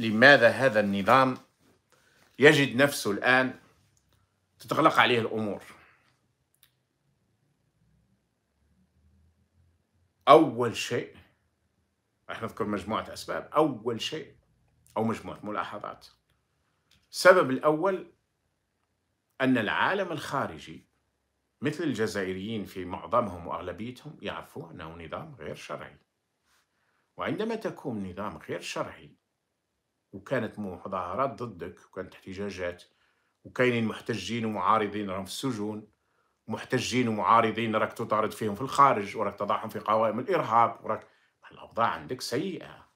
لماذا هذا النظام يجد نفسه الآن تتغلق عليه الأمور أول شيء راح نذكر مجموعة أسباب أول شيء أو مجموعة ملاحظات السبب الأول أن العالم الخارجي مثل الجزائريين في معظمهم وأغلبيتهم يعرفون أنه نظام غير شرعي وعندما تكون نظام غير شرعي وكانت مظاهرات ضدك وكانت احتجاجات وكاينين محتجين ومعارضين راهم في السجون محتجين ومعارضين راك تطارد فيهم في الخارج وراك تضعهم في قوائم الارهاب وراك الاوضاع عندك سيئه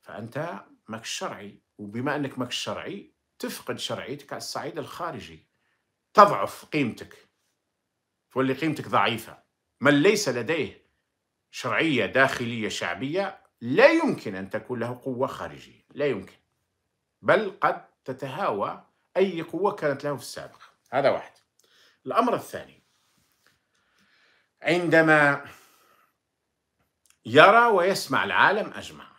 فانت ماك شرعي وبما انك ماك شرعي تفقد شرعيتك على الصعيد الخارجي تضعف قيمتك تولي قيمتك ضعيفه من ليس لديه شرعيه داخليه شعبيه لا يمكن ان تكون له قوه خارجيه لا يمكن بل قد تتهاوى أي قوة كانت له في السابق هذا واحد الأمر الثاني عندما يرى ويسمع العالم أجمع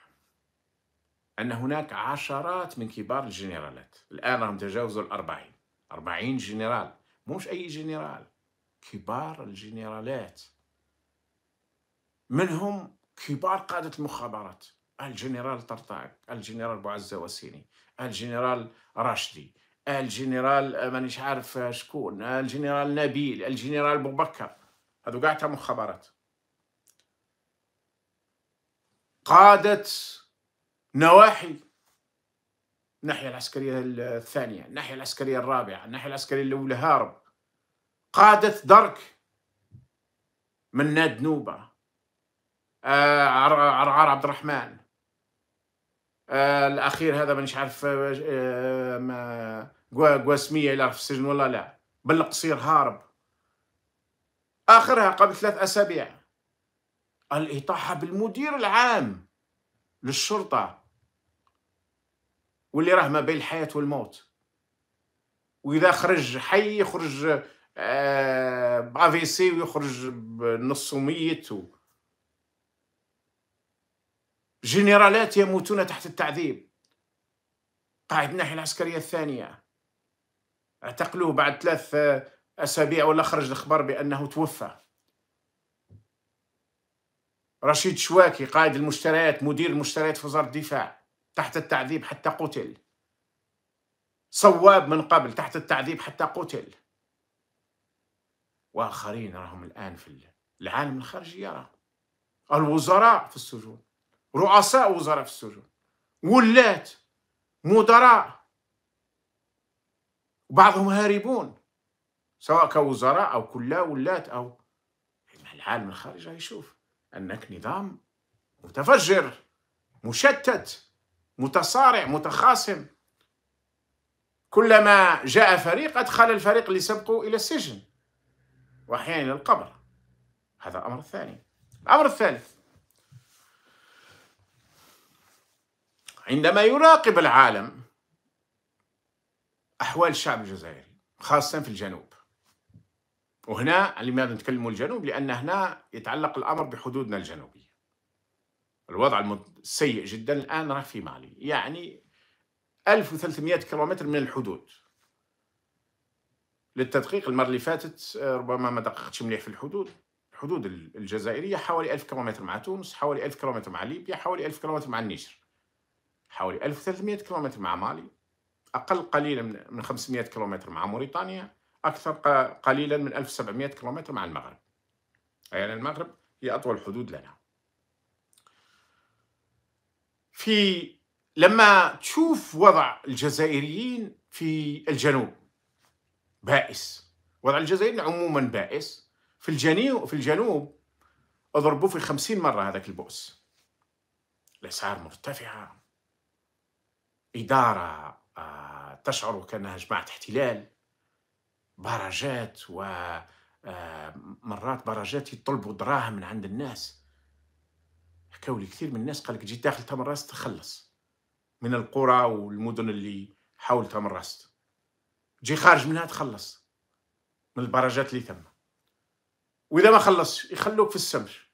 أن هناك عشرات من كبار الجنرالات الآن راهم تجاوزوا الأربعين أربعين جنرال مش أي جنرال كبار الجنرالات منهم كبار قادة المخابرات الجنرال طرطاق الجنرال بوعزة وسيني الجنرال راشدي الجنرال آه، مانيش عارف آه، شكون الجنرال نبيل الجنرال بكر هذو قاعدة مخابرات قادة نواحي الناحية العسكرية الثانية الناحية العسكرية الرابعة الناحية العسكرية الأولى هارب قادة درك من ناد نوبة آه، عرعر عبد الرحمن آه، الاخير هذا مانيش عارف آه، آه، قوا ما قواسميه الى في السجن ولا لا بالقصير هارب اخرها قبل ثلاث اسابيع الاطاحه بالمدير العام للشرطه واللي راه ما بين الحياه والموت واذا خرج حي يخرج آه بافيسي ويخرج بنص ميت و... جنرالات يموتون تحت التعذيب قاعد الناحية العسكرية الثانية اعتقلوه بعد ثلاث أسابيع ولا خرج الخبر بأنه توفى رشيد شواكي قائد المشتريات مدير المشتريات في وزارة الدفاع تحت التعذيب حتى قتل صواب من قبل تحت التعذيب حتى قتل وآخرين راهم الآن في العالم الخارجي يرى الوزراء في السجون رؤساء وزراء في السجون ولات مدراء وبعضهم هاربون سواء كوزراء أو كلا ولات أو العالم الخارجي يشوف أنك نظام متفجر مشتت متصارع متخاصم كلما جاء فريق أدخل الفريق اللي سبقه إلى السجن وأحيانا إلى القبر هذا الأمر الثاني الأمر الثالث عندما يراقب العالم أحوال الشعب الجزائري خاصة في الجنوب وهنا لماذا نتكلم الجنوب لأن هنا يتعلق الأمر بحدودنا الجنوبية الوضع السيء جدا الآن راه في مالي يعني 1300 كيلومتر من الحدود للتدقيق المرة اللي فاتت آه، ربما ما دققتش مليح في الحدود الحدود الجزائرية حوالي 1000 كيلومتر مع تونس حوالي 1000 كيلومتر مع ليبيا حوالي 1000 كيلومتر مع النيجر حوالي 1300 كيلومتر مع مالي أقل قليلا من 500 كيلومتر مع موريتانيا أكثر قليلا من 1700 كيلومتر مع المغرب اي يعني المغرب هي أطول حدود لنا في لما تشوف وضع الجزائريين في الجنوب بائس وضع الجزائريين عموما بائس في الجنوب في الجنوب اضربوه في 50 مره هذاك البؤس الاسعار مرتفعه إدارة آه، تشعر كأنها جماعة احتلال برجات ومرات آه، برجات يطلبوا دراهم من عند الناس حكاولي كثير من الناس قالك جيت داخل تمرست تخلص من القرى والمدن اللي حول تمرست جي خارج منها تخلص من البرجات اللي تم واذا ما خلص يخلوك في السمر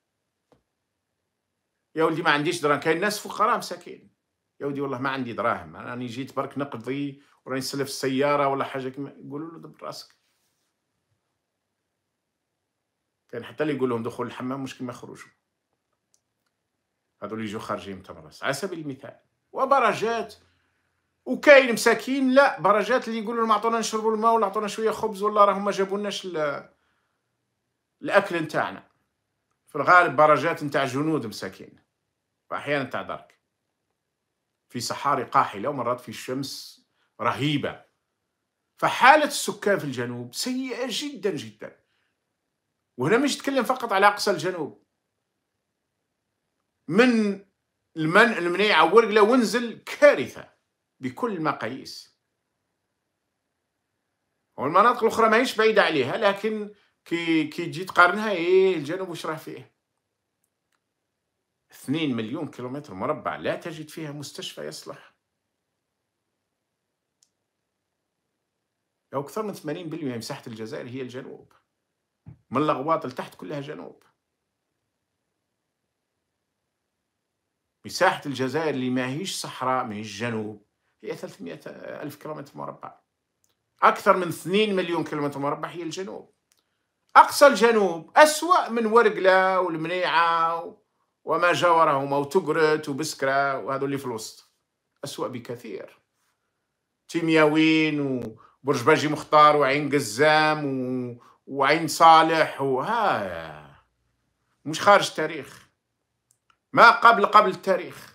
يا ولدي ما عنديش درهم كاين ناس فقراء مساكين يا ودي والله ما عندي دراهم انا راني جيت برك نقضي وراني نسلف السياره ولا حاجه كما يقولوا له دبر راسك كان حتى اللي يقول لهم دخول الحمام مش كيما خروجوا هذول يجوا خارجين من تبرس على سبيل المثال وبرجات وكاين مساكين لا برجات اللي يقولوا لهم اعطونا نشربوا الماء ولا اعطونا شويه خبز ولا راهم ما جابولناش الاكل نتاعنا في الغالب برجات نتاع جنود مساكين واحيانا نتاع درك في صحاري قاحله ومرات في الشمس رهيبه فحاله السكان في الجنوب سيئه جدا جدا وهنا مش نتكلم فقط على اقصى الجنوب من المنع المنيعه ورقله ونزل كارثه بكل المقاييس والمناطق الاخرى ماهيش بعيده عليها لكن كي كي تجي تقارنها ايه الجنوب وش راه فيه 2 مليون كيلومتر مربع لا تجد فيها مستشفى يصلح لو أكثر من 80% من مساحة الجزائر هي الجنوب من الأغواط لتحت كلها جنوب مساحة الجزائر اللي ماهيش صحراء ماهيش جنوب هي 300 ألف كيلومتر مربع أكثر من 2 مليون كيلومتر مربع هي الجنوب أقصى الجنوب أسوأ من ورقلة والمنيعة وما جاورهما وتقرت وبسكرة وهذو اللي في الوسط أسوأ بكثير تيمياوين وبرج باجي مختار وعين قزام و... وعين صالح وها مش خارج التاريخ ما قبل قبل التاريخ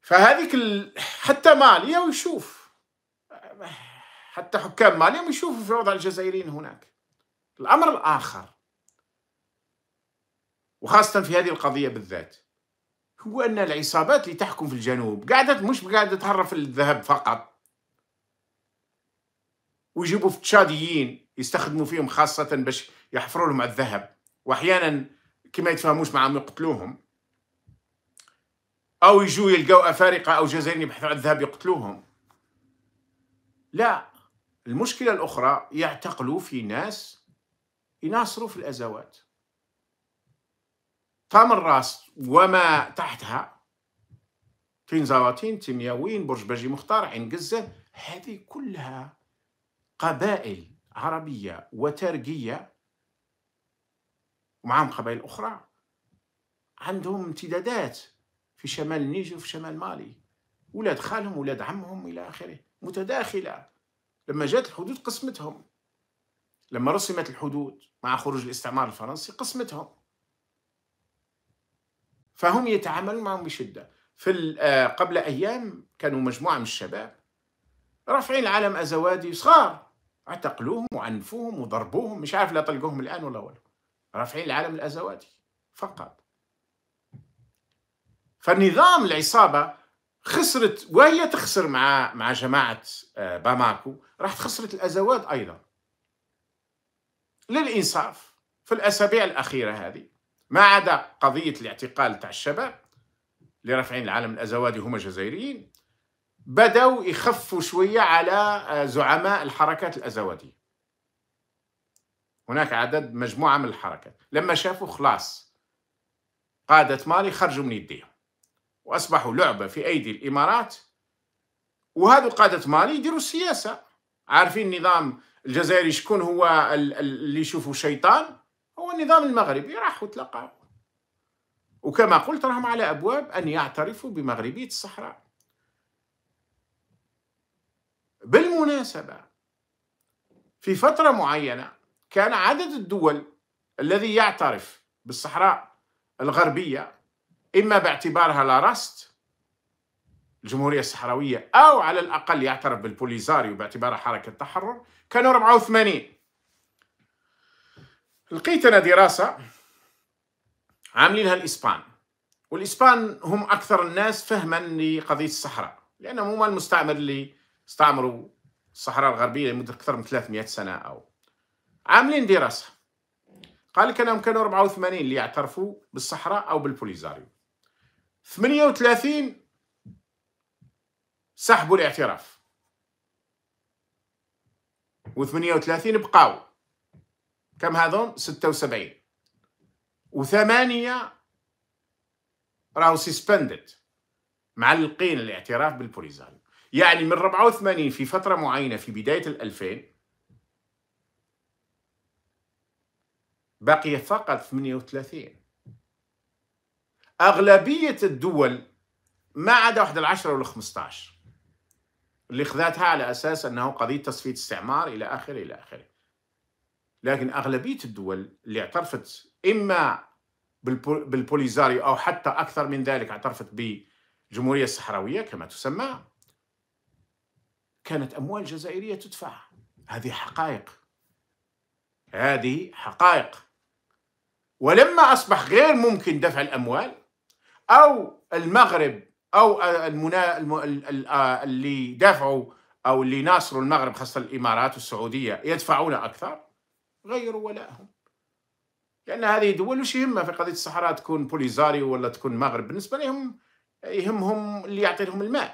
فهذيك ال... حتى ماليا ويشوف حتى حكام ماليا ويشوفوا في وضع الجزائريين هناك الأمر الآخر وخاصة في هذه القضية بالذات هو أن العصابات اللي تحكم في الجنوب قاعدة مش قاعدة تهرف الذهب فقط ويجيبوا في تشاديين يستخدموا فيهم خاصة باش يحفروا لهم الذهب وأحيانا كما يتفاهموش معهم يقتلوهم أو يجوا يلقوا أفارقة أو جزائريين يبحثوا عن الذهب يقتلوهم لا المشكلة الأخرى يعتقلوا في ناس يناصروا في الأزوات طعم الراس وما تحتها تين زواتين تيمياوين برج باجي مختار عين قزة هذه كلها قبائل عربية وترقية ومعهم قبائل أخرى عندهم امتدادات في شمال النيجر وفي شمال مالي ولاد خالهم ولاد عمهم إلى آخره متداخلة لما جات الحدود قسمتهم لما رسمت الحدود مع خروج الاستعمار الفرنسي قسمتهم فهم يتعاملون معهم بشدة في آه، قبل أيام كانوا مجموعة من الشباب رافعين العلم أزوادي صغار اعتقلوهم وعنفوهم وضربوهم مش عارف لا طلقوهم الآن ولا ولا رافعين العلم الأزوادي فقط فالنظام العصابة خسرت وهي تخسر مع مع جماعة آه، باماكو راح خسرت الأزواد أيضا للإنصاف في الأسابيع الأخيرة هذه ما عدا قضية الاعتقال تاع الشباب اللي رافعين العالم الأزوادي هما جزائريين بدأوا يخفوا شوية على آه، زعماء الحركات الأزوادية هناك عدد مجموعة من الحركات لما شافوا خلاص قادة مالي خرجوا من يديهم وأصبحوا لعبة في أيدي الإمارات وهذا قادة مالي يديروا السياسة عارفين النظام الجزائري شكون هو اللي يشوفوا شيطان هو النظام المغربي راح وتلقى وكما قلت راهم على أبواب أن يعترفوا بمغربية الصحراء بالمناسبة في فترة معينة كان عدد الدول الذي يعترف بالصحراء الغربية إما باعتبارها لا راست الجمهورية الصحراوية أو على الأقل يعترف بالبوليزاريو باعتبارها حركة تحرر كانوا 84 لقيت انا دراسه عاملينها الاسبان والاسبان هم اكثر الناس فهما لقضيه الصحراء لانهم هما المستعمر اللي استعمروا الصحراء الغربيه لمده اكثر من 300 سنه او عاملين دراسه قال لك انهم كانوا 84 اللي يعترفوا بالصحراء او بالبوليزاريو 38 سحبوا الاعتراف و38 بقاو كم هذون 76 وثمانية راهو سسبندد معلقين الاعتراف بالبوليزاريو يعني من 84 في فترة معينة في بداية الألفين بقي فقط 38 أغلبية الدول ما عدا واحد العشرة وال 15 اللي خذاتها على أساس أنه قضية تصفية استعمار إلى آخره إلى آخره لكن أغلبية الدول اللي اعترفت إما بالبوليزاريو أو حتى أكثر من ذلك اعترفت بالجمهورية الصحراوية كما تسمى كانت أموال جزائرية تدفع هذه حقائق هذه حقائق ولما أصبح غير ممكن دفع الأموال أو المغرب أو المنا... اللي دافعوا أو اللي ناصروا المغرب خاصة الإمارات والسعودية يدفعون أكثر غير ولائهم لأن هذه دول وش يهمها في قضية الصحراء تكون بوليزاريو ولا تكون مغرب بالنسبة لهم يهمهم اللي يعطي لهم المال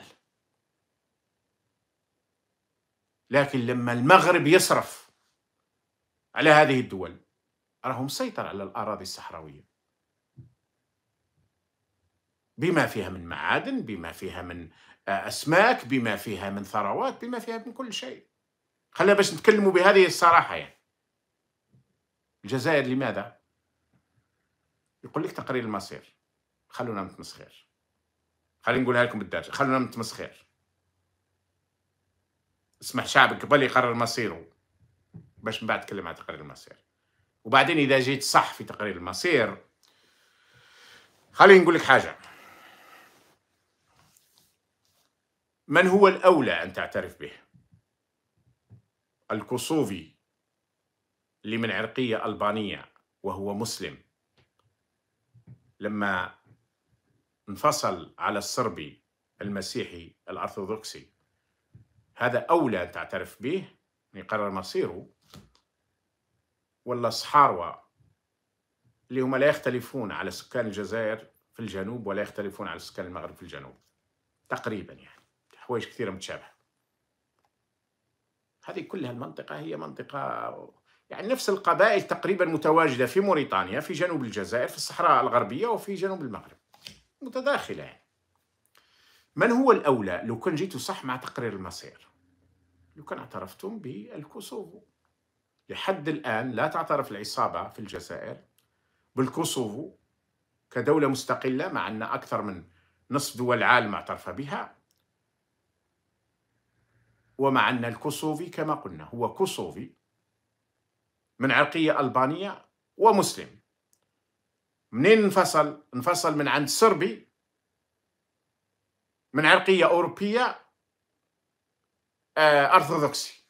لكن لما المغرب يصرف على هذه الدول راهم مسيطر على الأراضي الصحراوية بما فيها من معادن بما فيها من آه، أسماك بما فيها من ثروات بما فيها من كل شيء خلينا باش نتكلموا بهذه الصراحة يعني الجزائر لماذا؟ يقول لك تقرير المصير خلونا نتمسخر خلينا نقولها لكم بالدارجه خلونا نتمسخر اسمح شعبك قبل يقرر مصيره باش من بعد تكلم على تقرير المصير وبعدين اذا جيت صح في تقرير المصير خليني نقول لك حاجه من هو الاولى ان تعترف به الكوسوفي اللي من عرقية ألبانية وهو مسلم لما انفصل على الصربي المسيحي الأرثوذكسي هذا أولى أن تعترف به يقرر يعني مصيره ولا الصحاروة اللي هم لا يختلفون على سكان الجزائر في الجنوب ولا يختلفون على سكان المغرب في الجنوب تقريبا يعني حوايج كثيرة متشابهة هذه كلها المنطقة هي منطقة يعني نفس القبائل تقريبا متواجدة في موريتانيا في جنوب الجزائر في الصحراء الغربية وفي جنوب المغرب متداخلة يعني من هو الأولى لو كان جيتوا صح مع تقرير المصير لو كان اعترفتم بالكوسوفو لحد الآن لا تعترف العصابة في الجزائر بالكوسوفو كدولة مستقلة مع أن أكثر من نصف دول العالم اعترف بها ومع أن الكوسوفي كما قلنا هو كوسوفي من عرقية ألبانية ومسلم منين انفصل؟ انفصل من عند صربي من عرقية أوروبية آه، أرثوذكسي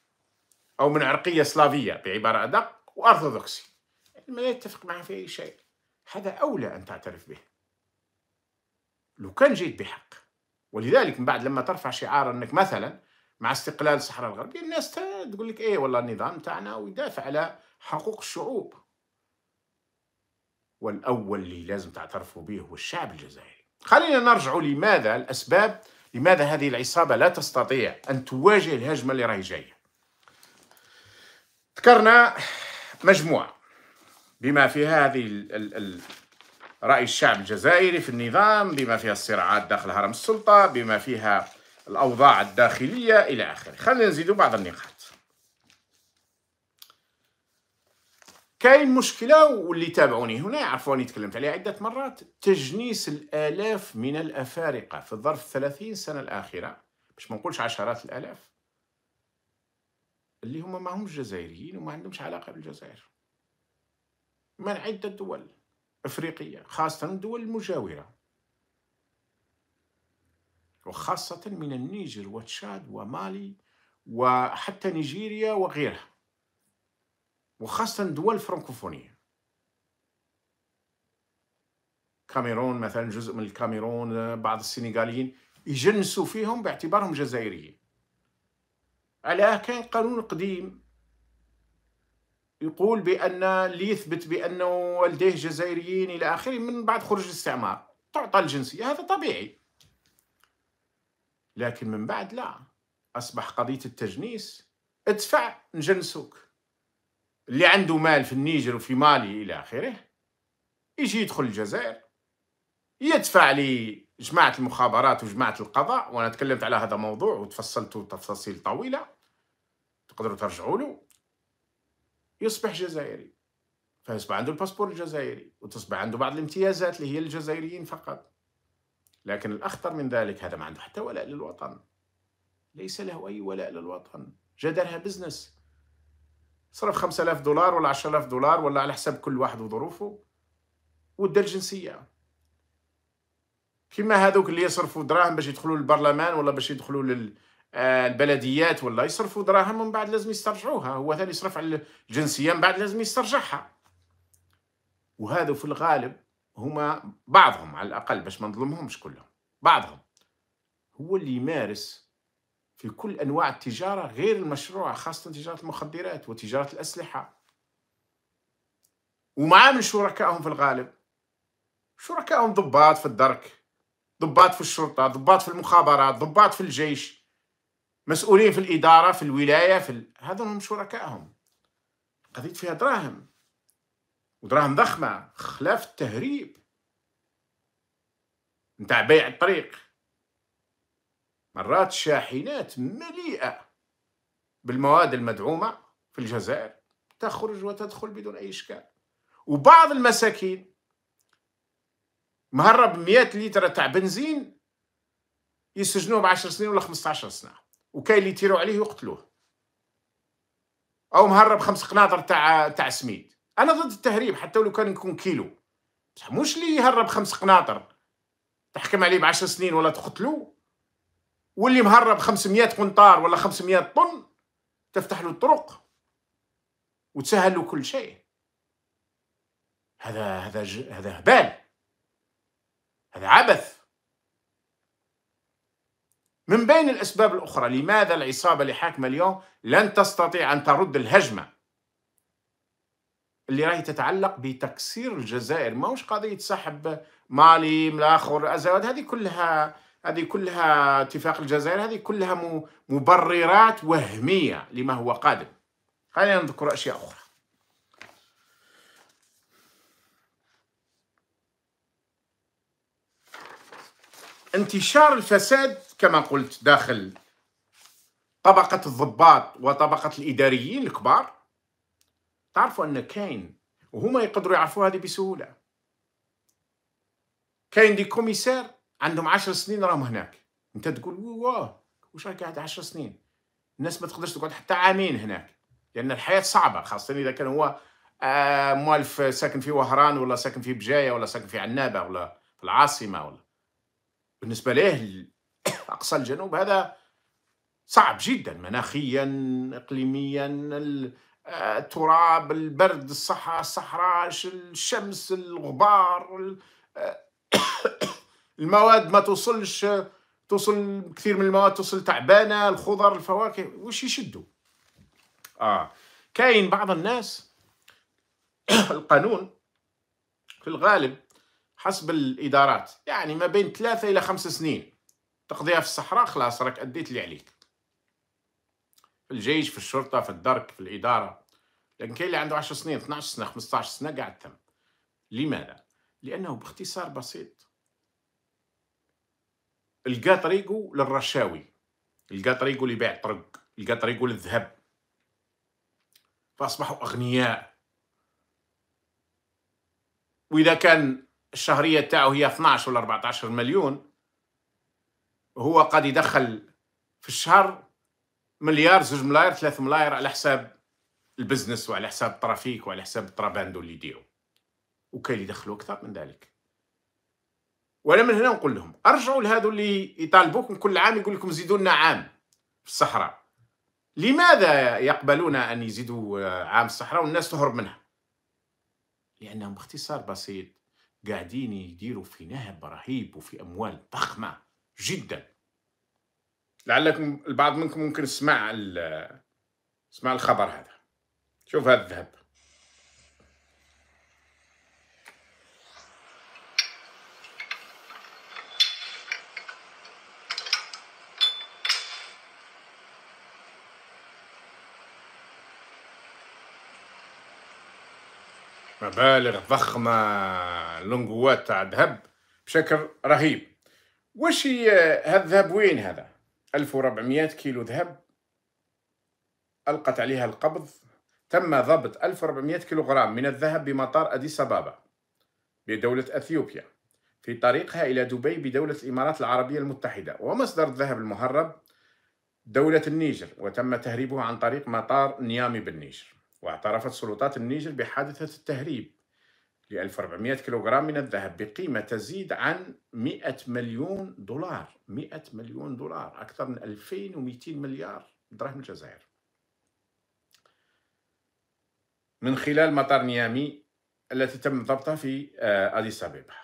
أو من عرقية سلافية بعبارة أدق وأرثوذكسي ما يتفق معه في أي شيء هذا أولى أن تعترف به لو كان جيت بحق ولذلك من بعد لما ترفع شعار أنك مثلا مع استقلال الصحراء الغربية الناس تقول لك إيه والله النظام تاعنا ويدافع على حقوق الشعوب والأول اللي لازم تعترفوا به هو الشعب الجزائري خلينا نرجع لماذا الأسباب لماذا هذه العصابة لا تستطيع أن تواجه الهجمة اللي راهي جاية ذكرنا مجموعة بما فيها هذه ال ال رأي الشعب الجزائري في النظام بما فيها الصراعات داخل هرم السلطة بما فيها الأوضاع الداخلية إلى آخره خلينا نزيدوا بعض النقاط كاين مشكله واللي تابعوني هنا يعرفوني تكلمت عليها عده مرات تجنيس الالاف من الافارقه في ظرف 30 سنه الاخيره باش ما نقولش عشرات الالاف اللي هما ماهمش جزائريين وما عندهمش علاقه بالجزائر من عده دول افريقيه خاصه الدول المجاوره وخاصه من النيجر وتشاد ومالي وحتى نيجيريا وغيرها وخاصة الدول الفرنكوفونية كاميرون مثلا جزء من الكاميرون بعض السنغاليين يجنسوا فيهم باعتبارهم جزائريين على كان قانون قديم يقول بأن ليثبت يثبت بأنه والديه جزائريين إلى آخره من بعد خروج الاستعمار تعطى الجنسية هذا طبيعي لكن من بعد لا أصبح قضية التجنيس ادفع نجنسوك اللي عنده مال في النيجر وفي مالي الى اخره يجي يدخل الجزائر يدفع لي جماعة المخابرات وجماعة القضاء وانا تكلمت على هذا الموضوع وتفصلت تفاصيل طويلة تقدروا ترجعوا له يصبح جزائري فيصبح عنده الباسبور الجزائري وتصبح عنده بعض الامتيازات اللي هي للجزائريين فقط لكن الأخطر من ذلك هذا ما عنده حتى ولاء للوطن ليس له أي ولاء للوطن جدرها بزنس صرف 5000 دولار ولا 10000 دولار ولا على حساب كل واحد وظروفه ودى الجنسيه كيما هذوك اللي يصرفوا دراهم باش يدخلوا للبرلمان ولا باش يدخلوا لل آه، البلديات ولا يصرفوا دراهم من بعد لازم يسترجعوها هو ثاني يصرف على الجنسيه من بعد لازم يسترجعها وهذا في الغالب هما بعضهم على الاقل باش ما نظلمهمش كلهم بعضهم هو اللي يمارس في كل أنواع التجارة غير المشروعة خاصة تجارة المخدرات وتجارة الأسلحة ومع من شركائهم في الغالب شركائهم ضباط في الدرك ضباط في الشرطة ضباط في المخابرات ضباط في الجيش مسؤولين في الإدارة في الولاية في ال... هذا هم شركائهم قضية فيها دراهم ودراهم ضخمة خلاف التهريب نتاع بيع الطريق مرات شاحنات مليئة بالمواد المدعومة في الجزائر تخرج وتدخل بدون أي إشكال وبعض المساكين مهرب مئات لتر تاع بنزين يسجنوه بعشر سنين ولا عشر سنه وكاين اللي يتيروا عليه ويقتلوه او مهرب خمس قناطر تاع تاع سميد انا ضد التهريب حتى لو كان يكون كيلو بصح مش اللي يهرب خمس قناطر تحكم عليه بعشر سنين ولا تقتلو واللي مهرب 500 قنطار ولا 500 طن تفتح له الطرق وتسهل له كل شيء هذا هذا ج... هذا هبال هذا عبث من بين الأسباب الأخرى لماذا العصابة اللي حاكمة اليوم لن تستطيع أن ترد الهجمة اللي راهي تتعلق بتكسير الجزائر ماهوش قضية سحب مالي من الآخر هذه كلها هذه كلها اتفاق الجزائر هذه كلها مبررات وهمية لما هو قادم خلينا نذكر أشياء أخرى انتشار الفساد كما قلت داخل طبقة الضباط وطبقة الإداريين الكبار تعرفوا أن كاين وهما يقدروا يعرفوا هذه بسهولة كاين دي كوميسير عندهم 10 سنين راهم هناك انت تقول واه واش راك قاعد 10 سنين الناس ما تقدرش تقعد حتى عامين هناك لان الحياه صعبه خاصه اذا كان هو آه موالف ساكن في وهران ولا ساكن في بجايه ولا ساكن في عنابه ولا في العاصمه ولا بالنسبه ليه اقصى الجنوب هذا صعب جدا مناخيا اقليميا آه، التراب البرد الصحراء الشمس الغبار آه، المواد ما توصلش توصل كثير من المواد توصل تعبانه الخضر الفواكه وش يشدوا اه كاين بعض الناس القانون في الغالب حسب الادارات يعني ما بين ثلاثة الى خمس سنين تقضيها في الصحراء خلاص راك اديت اللي عليك في الجيش في الشرطه في الدرك في الاداره لكن كاين اللي عنده 10 سنين 12 سنه 15 سنه قاعد تم لماذا لانه باختصار بسيط لقى للرشاوي لقى اللي بيع طرق لقى للذهب فأصبحوا أغنياء وإذا كان الشهرية تاعو هي 12 ولا 14 مليون هو قد يدخل في الشهر مليار زوج ملاير ثلاث ملاير على حساب البزنس وعلى حساب الترافيك وعلى حساب الترابندو اللي يديرو وكاين اللي يدخلوا أكثر من ذلك وانا من هنا نقول لهم ارجعوا لهذو اللي يطالبوكم كل عام يقول لكم زيدوا لنا عام في الصحراء لماذا يقبلون ان يزيدوا عام الصحراء والناس تهرب منها لانهم باختصار بسيط قاعدين يديروا في نهب رهيب وفي اموال ضخمه جدا لعلكم البعض منكم ممكن سمع سمع الخبر هذا شوف هذا الذهب مبالغ ضخمه لونغوات تاع ذهب بشكل رهيب واش هذا الذهب وين هذا 1400 كيلو ذهب القت عليها القبض تم ضبط 1400 كيلوغرام من الذهب بمطار اديس ابابا بدوله اثيوبيا في طريقها الى دبي بدوله الامارات العربيه المتحده ومصدر الذهب المهرب دوله النيجر وتم تهريبه عن طريق مطار نيامي بالنيجر واعترفت سلطات النيجر بحادثة التهريب ل 1400 كيلوغرام من الذهب بقيمة تزيد عن 100 مليون دولار 100 مليون دولار أكثر من 2200 مليار دراهم الجزائر من خلال مطار نيامي التي تم ضبطها في آه، أديس أبيبا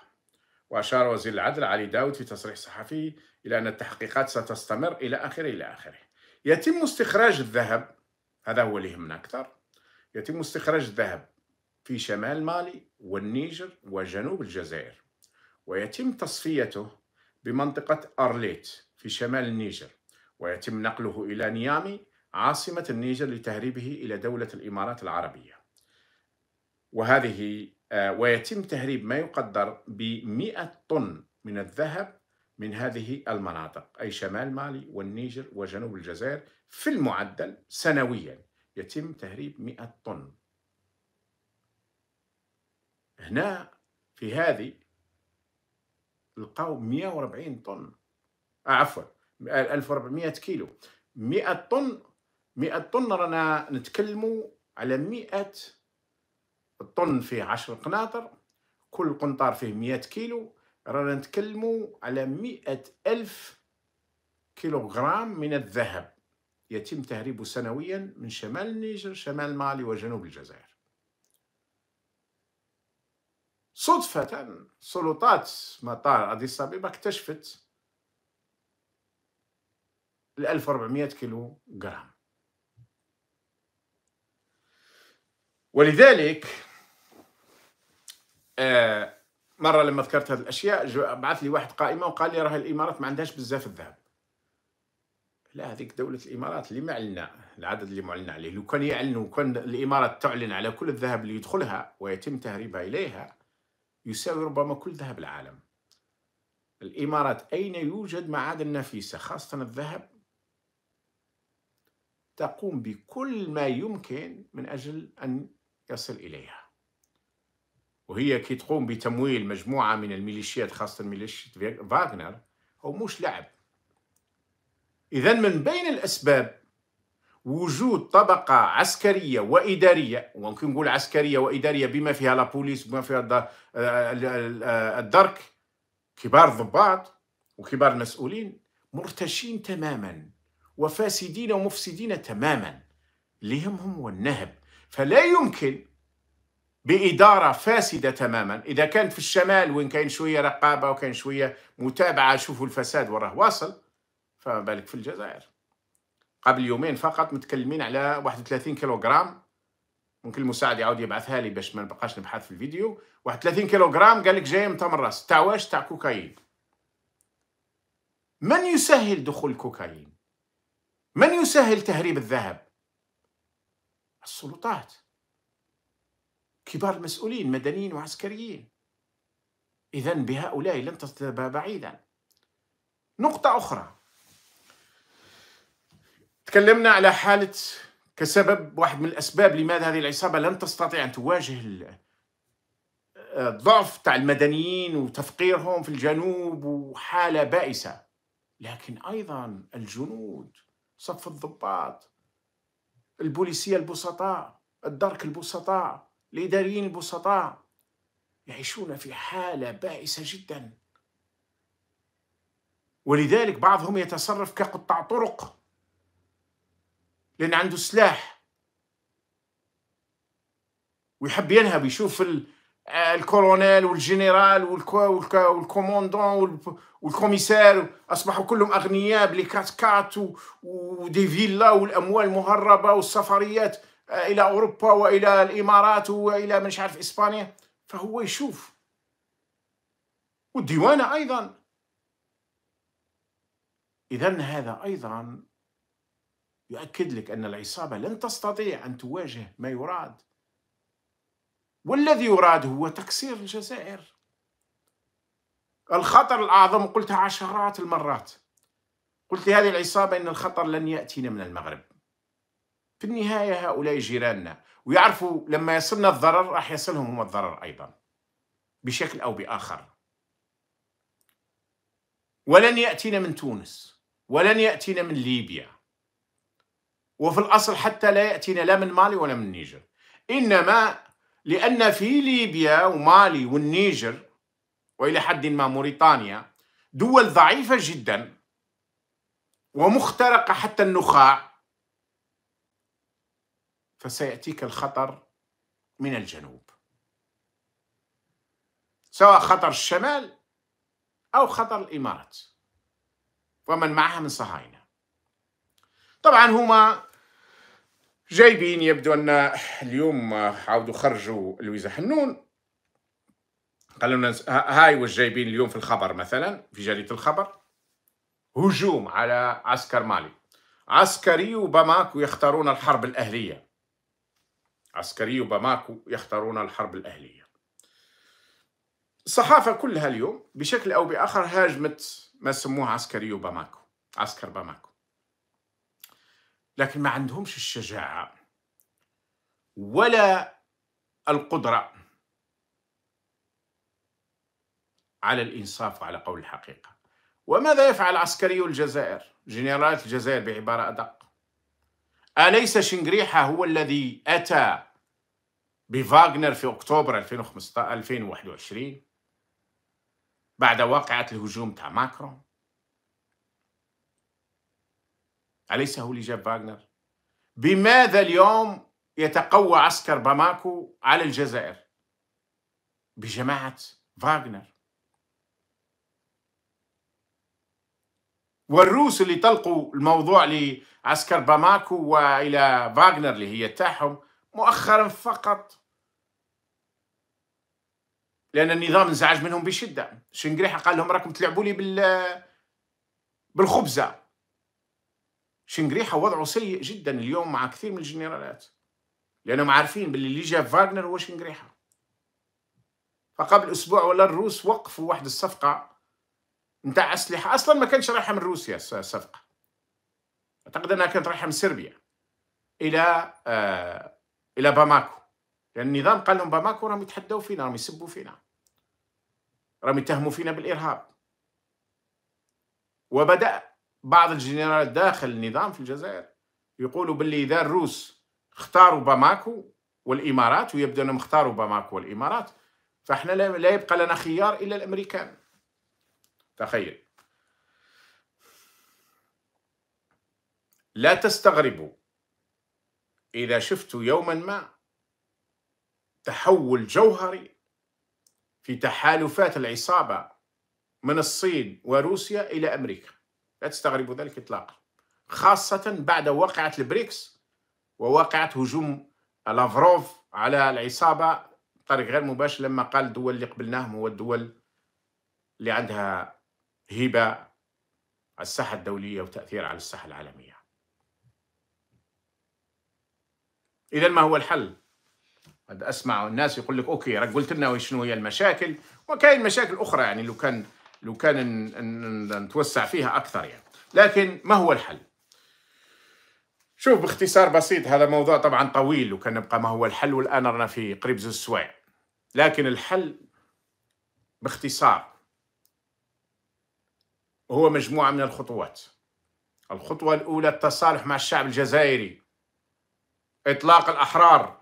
وأشار وزير العدل علي داود في تصريح صحفي إلى أن التحقيقات ستستمر إلى آخره إلى آخره يتم استخراج الذهب هذا هو اللي يهمنا أكثر يتم استخراج الذهب في شمال مالي والنيجر وجنوب الجزائر ويتم تصفيته بمنطقة أرليت في شمال النيجر ويتم نقله إلى نيامي عاصمة النيجر لتهريبه إلى دولة الإمارات العربية وهذه آه، ويتم تهريب ما يقدر ب 100 طن من الذهب من هذه المناطق أي شمال مالي والنيجر وجنوب الجزائر في المعدل سنوياً يتم تهريب 100 طن هنا في هذه لقاو 140 طن آه، عفوا 1400 كيلو 100 طن 100 طن رانا نتكلموا على 100 طن فيه 10 قناطر كل قنطار فيه 100 كيلو رانا نتكلموا على 100 ألف كيلوغرام من الذهب يتم تهريبه سنويا من شمال النيجر شمال مالي وجنوب الجزائر صدفة سلطات مطار أديس أبيبا اكتشفت ال 1400 كيلو جرام ولذلك آه، مرة لما ذكرت هذه الأشياء بعث لي واحد قائمة وقال لي راه الإمارات ما عندهاش بزاف الذهب لا هذيك دولة الإمارات اللي معلنا العدد اللي معلن عليه لو كان يعلن كان الإمارات تعلن على كل الذهب اللي يدخلها ويتم تهريبها إليها يساوي ربما كل ذهب العالم الإمارات أين يوجد معادن نفيسة خاصة الذهب تقوم بكل ما يمكن من أجل أن يصل إليها وهي كي تقوم بتمويل مجموعة من الميليشيات خاصة ميليشية فاغنر هو مش لعب إذا من بين الأسباب وجود طبقة عسكرية وإدارية وممكن نقول عسكرية وإدارية بما فيها لابوليس بما فيها آه، آه، الدرك كبار الضباط وكبار المسؤولين مرتشين تماما وفاسدين ومفسدين تماما اللي يهمهم هو النهب فلا يمكن بإدارة فاسدة تماما إذا كانت في الشمال وين كاين شوية رقابة وكاين شوية متابعة شوفوا الفساد وراه واصل فما بالك في الجزائر قبل يومين فقط متكلمين على 31 كيلوغرام ممكن المساعد يعاود يبعثها لي باش ما نبقاش نبحث في الفيديو 31 كيلوغرام قال لك جايه من تمر تاع واش تاع كوكايين من يسهل دخول الكوكايين من يسهل تهريب الذهب السلطات كبار المسؤولين مدنيين وعسكريين إذا بهؤلاء لن تذهب بعيدا نقطة أخرى تكلمنا على حالة كسبب واحد من الأسباب لماذا هذه العصابة لن تستطيع أن تواجه آه، الضعف تاع المدنيين وتفقيرهم في الجنوب وحالة بائسة لكن أيضا الجنود صف الضباط البوليسية البسطاء الدرك البسطاء الإداريين البسطاء يعيشون في حالة بائسة جدا ولذلك بعضهم يتصرف كقطاع طرق لأن عنده سلاح ويحب ينهب يشوف آه، الكولونيل والجنرال والكوموندون والكوميسار اصبحوا كلهم اغنياء بلي كات كات ودي فيلا والاموال مهربه والسفريات آه، الى اوروبا والى الامارات والى مش عارف اسبانيا فهو يشوف والديوانه ايضا اذا هذا ايضا يؤكد لك أن العصابة لن تستطيع أن تواجه ما يراد والذي يراد هو تكسير الجزائر الخطر الأعظم قلتها عشرات المرات قلت لهذه العصابة أن الخطر لن يأتينا من المغرب في النهاية هؤلاء جيراننا ويعرفوا لما يصلنا الضرر راح يصلهم هم الضرر أيضا بشكل أو بآخر ولن يأتينا من تونس ولن يأتينا من ليبيا وفي الأصل حتى لا يأتينا لا من مالي ولا من النيجر إنما لأن في ليبيا ومالي والنيجر وإلى حد ما موريتانيا دول ضعيفة جدا ومخترقة حتى النخاع فسيأتيك الخطر من الجنوب سواء خطر الشمال أو خطر الإمارات ومن معها من صهاينة طبعا هما جايبين يبدو ان اليوم عاودوا خرجوا لويزا حنون قالوا لنا هاي واش جايبين اليوم في الخبر مثلا في جريده الخبر هجوم على عسكر مالي عسكري وباماكو يختارون الحرب الاهليه عسكري وباماكو يختارون الحرب الاهليه الصحافه كلها اليوم بشكل او باخر هاجمت ما سموه عسكري وباماكو عسكر باماكو لكن ما عندهمش الشجاعة ولا القدرة على الإنصاف وعلى قول الحقيقة وماذا يفعل عسكري الجزائر جنرالات الجزائر بعبارة أدق أليس شنقريحة هو الذي أتى بفاغنر في أكتوبر 2015 2021 بعد واقعة الهجوم تاع ماكرون أليس هو اللي جاب فاغنر؟ بماذا اليوم يتقوى عسكر باماكو على الجزائر؟ بجماعة فاغنر والروس اللي طلقوا الموضوع لعسكر باماكو والى فاغنر اللي هي تاعهم مؤخرا فقط لان النظام انزعج منهم بشده شنقريحه قال لهم راكم تلعبوا لي بال بالخبزه شنقريحه وضعه سيء جدا اليوم مع كثير من الجنرالات لانهم عارفين باللي اللي جاب فاغنر هو شنقريحه فقبل اسبوع ولا الروس وقفوا واحد الصفقه نتاع اسلحه اصلا ما كانش رايحه من روسيا الصفقه اعتقد انها كانت رايحه من صربيا الى آه الى باماكو لان النظام قال لهم باماكو راهم يتحدوا فينا راهم يسبوا فينا راهم يتهموا فينا بالارهاب وبدا بعض الجنرالات داخل النظام في الجزائر يقولوا باللي اذا الروس اختاروا باماكو والامارات ويبدو انهم اختاروا باماكو والامارات فاحنا لا يبقى لنا خيار الا الامريكان تخيل لا تستغربوا اذا شفتوا يوما ما تحول جوهري في تحالفات العصابه من الصين وروسيا الى امريكا لا تستغرب ذلك إطلاقا خاصة بعد واقعة البريكس وواقعة هجوم لافروف على العصابة بطريق غير مباشر لما قال الدول اللي قبلناهم هو الدول اللي عندها هبة على الساحة الدولية وتأثير على الساحة العالمية إذا ما هو الحل؟ أسمع الناس يقول لك أوكي راك قلت لنا شنو هي المشاكل وكاين مشاكل أخرى يعني لو كان لو كان نتوسع فيها أكثر يعني لكن ما هو الحل؟ شوف باختصار بسيط هذا موضوع طبعا طويل وكان نبقى ما هو الحل والآن رانا في قريب زوج سوايع لكن الحل باختصار هو مجموعة من الخطوات الخطوة الأولى التصالح مع الشعب الجزائري إطلاق الأحرار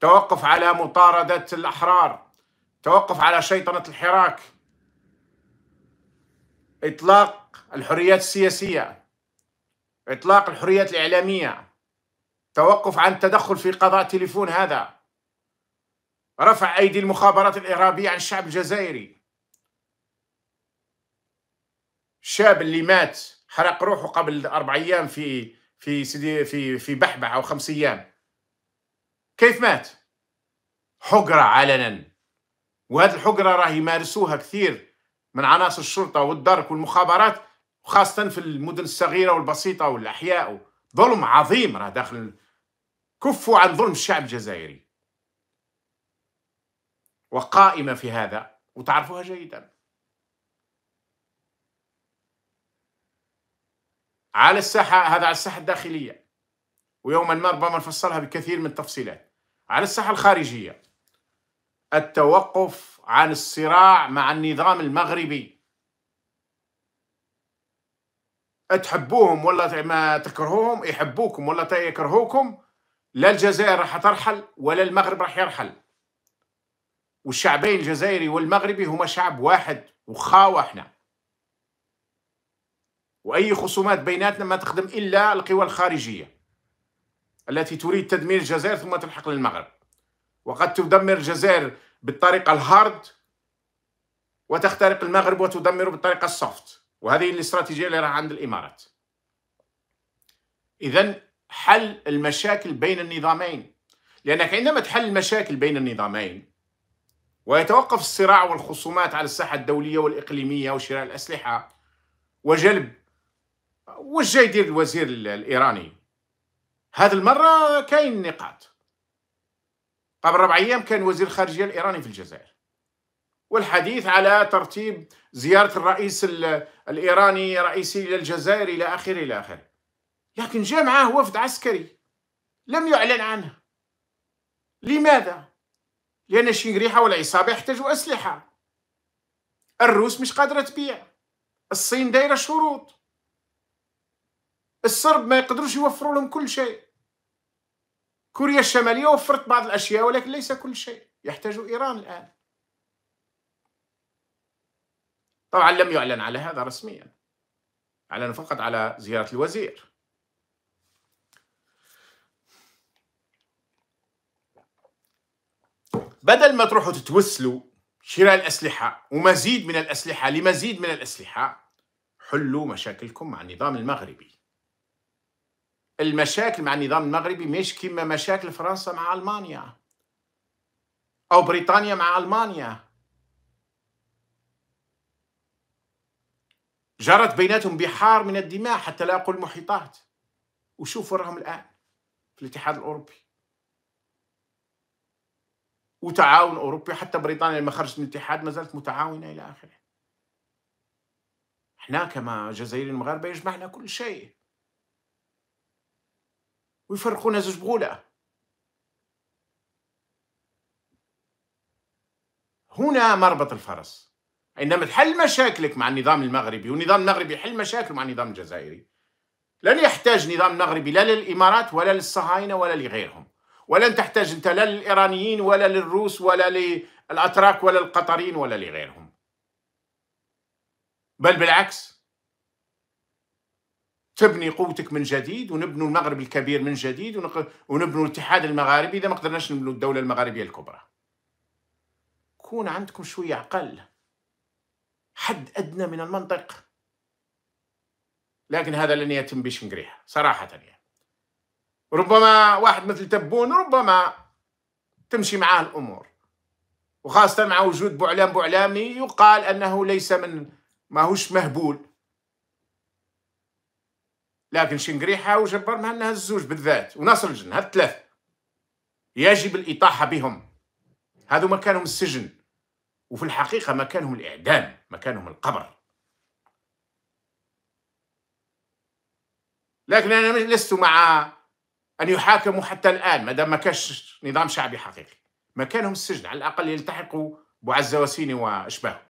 توقف على مطاردة الأحرار توقف على شيطنة الحراك إطلاق الحريات السياسية إطلاق الحريات الإعلامية توقف عن التدخل في قضاء تليفون هذا رفع أيدي المخابرات الإرهابية عن الشعب الجزائري الشاب اللي مات حرق روحه قبل أربع أيام في في سيدي في في بحبح أو خمس أيام كيف مات؟ حقرة علنا وهذه الحقرة راهي يمارسوها كثير من عناصر الشرطه والدرك والمخابرات وخاصه في المدن الصغيره والبسيطه والاحياء ظلم عظيم راه داخل كفوا عن ظلم الشعب الجزائري وقائمه في هذا وتعرفوها جيدا على الساحه هذا على الساحه الداخليه ويوما ما ربما نفصلها بكثير من التفصيلات على الساحه الخارجيه التوقف عن الصراع مع النظام المغربي تحبوهم ولا ما تكرهوهم يحبوكم إيه، ولا يكرهوكم لا الجزائر راح ترحل ولا المغرب راح يرحل والشعبين الجزائري والمغربي هما شعب واحد وخاوة احنا وأي خصومات بيناتنا ما تخدم إلا القوى الخارجية التي تريد تدمير الجزائر ثم تلحق للمغرب وقد تدمر الجزائر بالطريقة الهارد وتخترق المغرب وتدمره بالطريقة السوفت وهذه الاستراتيجية اللي راها عند الإمارات إذا حل المشاكل بين النظامين لأنك عندما تحل المشاكل بين النظامين ويتوقف الصراع والخصومات على الساحة الدولية والإقليمية وشراء الأسلحة وجلب وش جاي يدير الوزير الإيراني هذه المرة كاين نقاط قبل ربع أيام كان وزير الخارجية الإيراني في الجزائر والحديث على ترتيب زيارة الرئيس الإيراني رئيسي إلى الجزائر إلى آخره إلى آخره لكن جاء معاه وفد عسكري لم يعلن عنه لماذا؟ لأن الشنقريحة والعصابة يحتاجوا أسلحة الروس مش قادرة تبيع الصين دايرة شروط الصرب ما يقدروش يوفروا لهم كل شيء كوريا الشمالية وفرت بعض الأشياء ولكن ليس كل شيء يحتاج إيران الآن طبعا لم يعلن على هذا رسميا أعلن فقط على زيارة الوزير بدل ما تروحوا تتوسلوا شراء الأسلحة ومزيد من الأسلحة لمزيد من الأسلحة حلوا مشاكلكم مع النظام المغربي المشاكل مع النظام المغربي مش كما مشاكل فرنسا مع المانيا او بريطانيا مع المانيا جرت بيناتهم بحار من الدماء حتى لا اقول محيطات وشوفوا راهم الان في الاتحاد الاوروبي وتعاون اوروبي حتى بريطانيا لما خرجت من الاتحاد ما زالت متعاونه الى اخره احنا كما جزائر المغاربه يجمعنا كل شيء ويفرقونا زوج بغوله هنا مربط الفرس عندما تحل مشاكلك مع النظام المغربي والنظام المغربي يحل مشاكله مع النظام الجزائري لن يحتاج نظام مغربي لا للإمارات ولا للصهاينة ولا لغيرهم ولن تحتاج أنت لا للإيرانيين ولا للروس ولا للأتراك ولا القطريين ولا لغيرهم بل بالعكس تبني قوتك من جديد ونبنوا المغرب الكبير من جديد ونبنوا الاتحاد المغاربي اذا ما قدرناش نبنوا الدوله المغربيه الكبرى كون عندكم شويه عقل حد ادنى من المنطق لكن هذا لن يتم بشنقريه صراحه يعني ربما واحد مثل تبون ربما تمشي معاه الامور وخاصه مع وجود بوعلام بوعلامي يقال انه ليس من ماهوش مهبول لكن شنقريحة وجبار مهنا الزوج بالذات وناصر الجن هاد الثلاث يجب الإطاحة بهم هذو مكانهم السجن وفي الحقيقة مكانهم الإعدام مكانهم القبر لكن أنا لست مع أن يحاكموا حتى الآن ما دام ما كانش نظام شعبي حقيقي مكانهم السجن على الأقل يلتحقوا وسيني وأشباهه